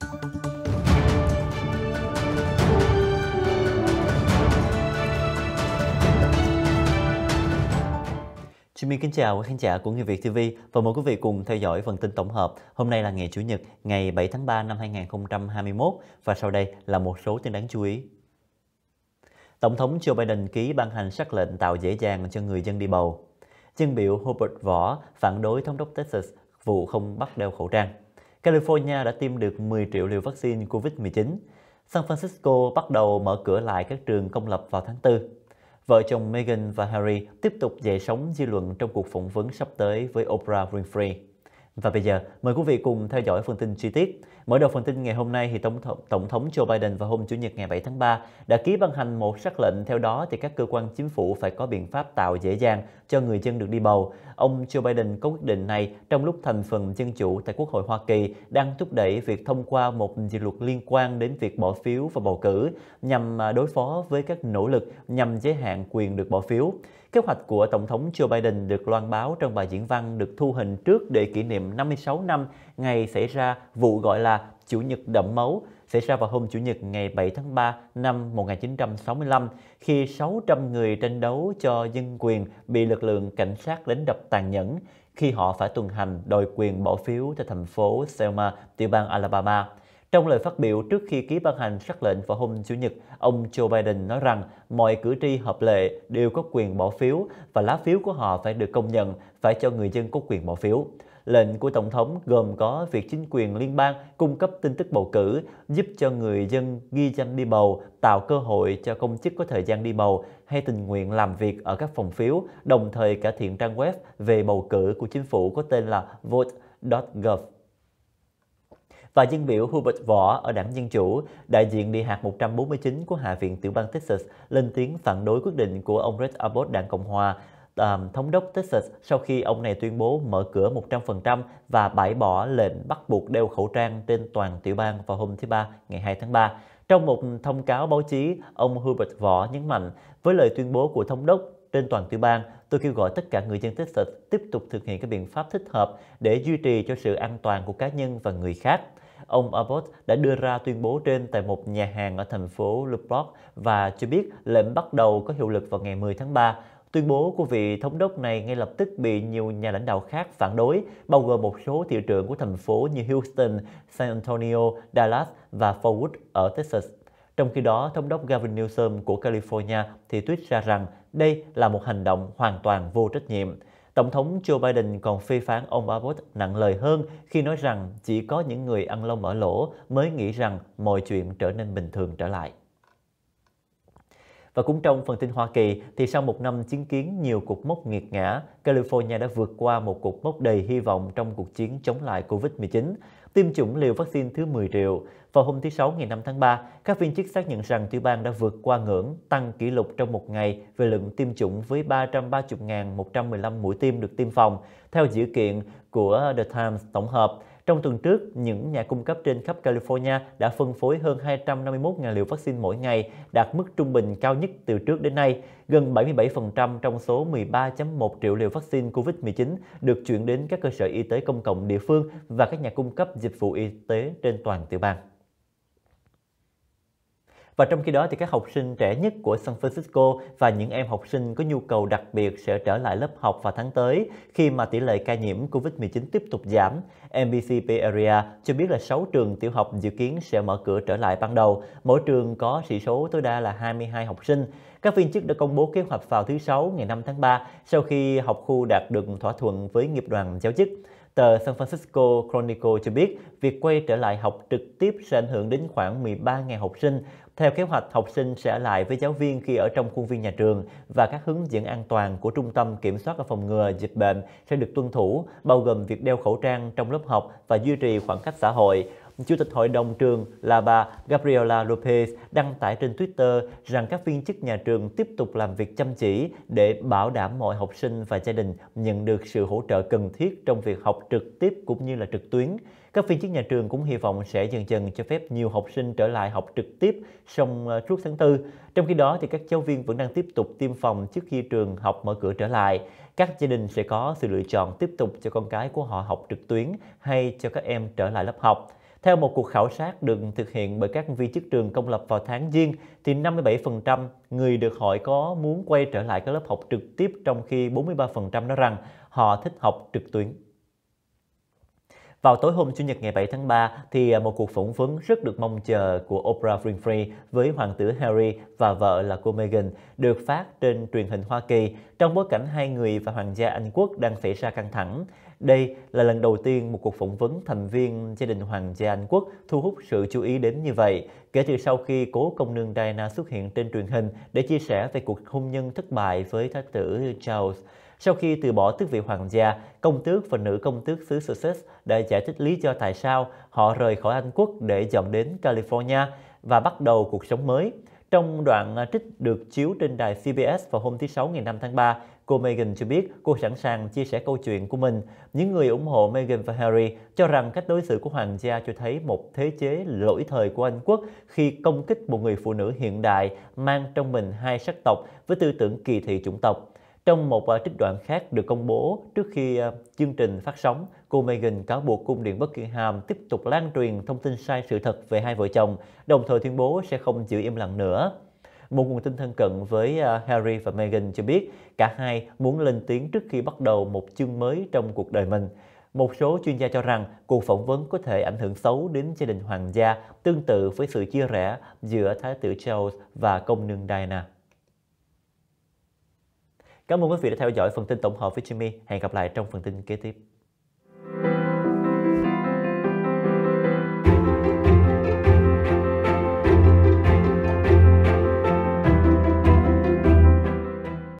Chị Minh kính chào quý khán giả của Người Việt TV và mời quý vị cùng theo dõi phần tin tổng hợp. Hôm nay là ngày Chủ nhật, ngày 7 tháng 3 năm 2021 và sau đây là một số tin đáng chú ý. Tổng thống Joe Biden ký ban hành sắc lệnh tạo dễ dàng cho người dân đi bầu. Dân biểu Hubert Võ phản đối thống đốc Texas vụ không bắt đeo khẩu trang. California đã tiêm được 10 triệu liều vaccine COVID-19. San Francisco bắt đầu mở cửa lại các trường công lập vào tháng 4. Vợ chồng Meghan và Harry tiếp tục dậy sóng dư luận trong cuộc phỏng vấn sắp tới với Oprah Winfrey. Và bây giờ, mời quý vị cùng theo dõi phần tin chi tiết. Mở đầu phần tin ngày hôm nay, thì Tổng thống, Tổng thống Joe Biden vào hôm Chủ nhật ngày 7 tháng 3 đã ký ban hành một sắc lệnh theo đó thì các cơ quan chính phủ phải có biện pháp tạo dễ dàng cho người dân được đi bầu. Ông Joe Biden có quyết định này trong lúc thành phần dân chủ tại Quốc hội Hoa Kỳ đang thúc đẩy việc thông qua một dự luật liên quan đến việc bỏ phiếu và bầu cử nhằm à, đối phó với các nỗ lực nhằm giới hạn quyền được bỏ phiếu. Kế hoạch của Tổng thống Joe Biden được loan báo trong bài diễn văn được thu hình trước để kỷ niệm 56 năm ngày xảy ra vụ gọi là Chủ nhật đẫm máu xảy ra vào hôm Chủ nhật ngày 7 tháng 3 năm 1965 khi 600 người tranh đấu cho dân quyền bị lực lượng cảnh sát đánh đập tàn nhẫn khi họ phải tuần hành đòi quyền bỏ phiếu cho thành phố Selma, tiểu bang Alabama. Trong lời phát biểu trước khi ký ban hành sắc lệnh vào hôm Chủ nhật, ông Joe Biden nói rằng mọi cử tri hợp lệ đều có quyền bỏ phiếu và lá phiếu của họ phải được công nhận, phải cho người dân có quyền bỏ phiếu. Lệnh của Tổng thống gồm có việc chính quyền liên bang cung cấp tin tức bầu cử, giúp cho người dân ghi danh đi bầu, tạo cơ hội cho công chức có thời gian đi bầu hay tình nguyện làm việc ở các phòng phiếu, đồng thời cải thiện trang web về bầu cử của chính phủ có tên là vote.gov và dân biểu Hubert Võ ở đảng Dân Chủ, đại diện địa hạt 149 của Hạ viện tiểu bang Texas, lên tiếng phản đối quyết định của ông Red Abbott đảng Cộng Hòa, thống đốc Texas sau khi ông này tuyên bố mở cửa 100% và bãi bỏ lệnh bắt buộc đeo khẩu trang trên toàn tiểu bang vào hôm thứ Ba, ngày 2 tháng 3. Trong một thông cáo báo chí, ông Hubert Võ nhấn mạnh, với lời tuyên bố của thống đốc trên toàn tiểu bang, tôi kêu gọi tất cả người dân Texas tiếp tục thực hiện các biện pháp thích hợp để duy trì cho sự an toàn của cá nhân và người khác ông Abbott đã đưa ra tuyên bố trên tại một nhà hàng ở thành phố Lubbock và cho biết lệnh bắt đầu có hiệu lực vào ngày 10 tháng 3. Tuyên bố của vị thống đốc này ngay lập tức bị nhiều nhà lãnh đạo khác phản đối, bao gồm một số thị trưởng của thành phố như Houston, San Antonio, Dallas và Fort Worth ở Texas. Trong khi đó, thống đốc Gavin Newsom của California thì tuyết ra rằng đây là một hành động hoàn toàn vô trách nhiệm. Tổng thống Joe Biden còn phê phán ông Abbott nặng lời hơn khi nói rằng chỉ có những người ăn lông ở lỗ mới nghĩ rằng mọi chuyện trở nên bình thường trở lại. Và cũng trong phần tin Hoa Kỳ, thì sau một năm chứng kiến nhiều cuộc mốc nghiệt ngã, California đã vượt qua một cuộc mốc đầy hy vọng trong cuộc chiến chống lại Covid-19, tiêm chủng liều vaccine thứ 10 triệu. Vào hôm thứ Sáu ngày 5 tháng 3, các viên chức xác nhận rằng tiểu bang đã vượt qua ngưỡng tăng kỷ lục trong một ngày về lượng tiêm chủng với 330.115 mũi tiêm được tiêm phòng, theo dữ kiện của The Times tổng hợp. Trong tuần trước, những nhà cung cấp trên khắp California đã phân phối hơn 251.000 liều vaccine mỗi ngày, đạt mức trung bình cao nhất từ trước đến nay. Gần 77% trong số 13.1 triệu liều vaccine COVID-19 được chuyển đến các cơ sở y tế công cộng địa phương và các nhà cung cấp dịch vụ y tế trên toàn tiểu bang. Và trong khi đó thì các học sinh trẻ nhất của San Francisco và những em học sinh có nhu cầu đặc biệt sẽ trở lại lớp học vào tháng tới khi mà tỷ lệ ca nhiễm COVID-19 tiếp tục giảm. NBC Bay Area cho biết là 6 trường tiểu học dự kiến sẽ mở cửa trở lại ban đầu, mỗi trường có sĩ số tối đa là 22 học sinh. Các viên chức đã công bố kế hoạch vào thứ Sáu ngày 5 tháng 3 sau khi học khu đạt được thỏa thuận với nghiệp đoàn giáo chức. Tờ San Francisco Chronicle cho biết, việc quay trở lại học trực tiếp sẽ ảnh hưởng đến khoảng 13.000 học sinh. Theo kế hoạch, học sinh sẽ lại với giáo viên khi ở trong khuôn viên nhà trường và các hướng dẫn an toàn của Trung tâm Kiểm soát và Phòng ngừa Dịch bệnh sẽ được tuân thủ, bao gồm việc đeo khẩu trang trong lớp học và duy trì khoảng cách xã hội. Chủ tịch hội đồng trường là bà Gabriela Lopez đăng tải trên Twitter rằng các viên chức nhà trường tiếp tục làm việc chăm chỉ để bảo đảm mọi học sinh và gia đình nhận được sự hỗ trợ cần thiết trong việc học trực tiếp cũng như là trực tuyến. Các viên chức nhà trường cũng hy vọng sẽ dần dần cho phép nhiều học sinh trở lại học trực tiếp trong ờ, trước tháng 4. Trong khi đó thì các giáo viên vẫn đang tiếp tục tiêm phòng trước khi trường học mở cửa trở lại. Các gia đình sẽ có sự lựa chọn tiếp tục cho con cái của họ học trực tuyến hay cho các em trở lại lớp học. Theo một cuộc khảo sát được thực hiện bởi các vị chức trường công lập vào tháng Giêng, thì 57% người được hỏi có muốn quay trở lại các lớp học trực tiếp trong khi 43% nói rằng họ thích học trực tuyến. Vào tối hôm Chủ nhật ngày 7 tháng 3, thì à, một cuộc phỏng vấn rất được mong chờ của Oprah Winfrey với hoàng tử Harry và vợ là cô Meghan được phát trên truyền hình Hoa Kỳ trong bối cảnh hai người và hoàng gia Anh quốc đang xảy ra căng thẳng. Đây là lần đầu tiên một cuộc phỏng vấn thành viên gia đình hoàng gia Anh quốc thu hút sự chú ý đến như vậy, kể từ sau khi cố công nương Diana xuất hiện trên truyền hình để chia sẻ về cuộc hôn nhân thất bại với thái tử Charles. Sau khi từ bỏ tước vị hoàng gia, công tước và nữ công tước xứ Sussex đã giải thích lý do tại sao họ rời khỏi Anh quốc để dọn đến California và bắt đầu cuộc sống mới. Trong đoạn trích được chiếu trên đài CBS vào hôm thứ Sáu ngày 5 tháng 3, cô Meghan cho biết cô sẵn sàng chia sẻ câu chuyện của mình. Những người ủng hộ Meghan và Harry cho rằng cách đối xử của hoàng gia cho thấy một thế chế lỗi thời của Anh quốc khi công kích một người phụ nữ hiện đại mang trong mình hai sắc tộc với tư tưởng kỳ thị chủng tộc. Trong một à, trích đoạn khác được công bố trước khi à, chương trình phát sóng, cô Meghan cáo buộc cung điện Buckingham tiếp tục lan truyền thông tin sai sự thật về hai vợ chồng, đồng thời tuyên bố sẽ không giữ im lặng nữa. Một nguồn tin thân cận với à, Harry và Meghan cho biết cả hai muốn lên tiếng trước khi bắt đầu một chương mới trong cuộc đời mình. Một số chuyên gia cho rằng cuộc phỏng vấn có thể ảnh hưởng xấu đến gia đình hoàng gia, tương tự với sự chia rẽ giữa Thái tử Charles và công nương Diana. Cảm ơn quý vị đã theo dõi phần tin tổng hợp với Jimmy. Hẹn gặp lại trong phần tin kế tiếp.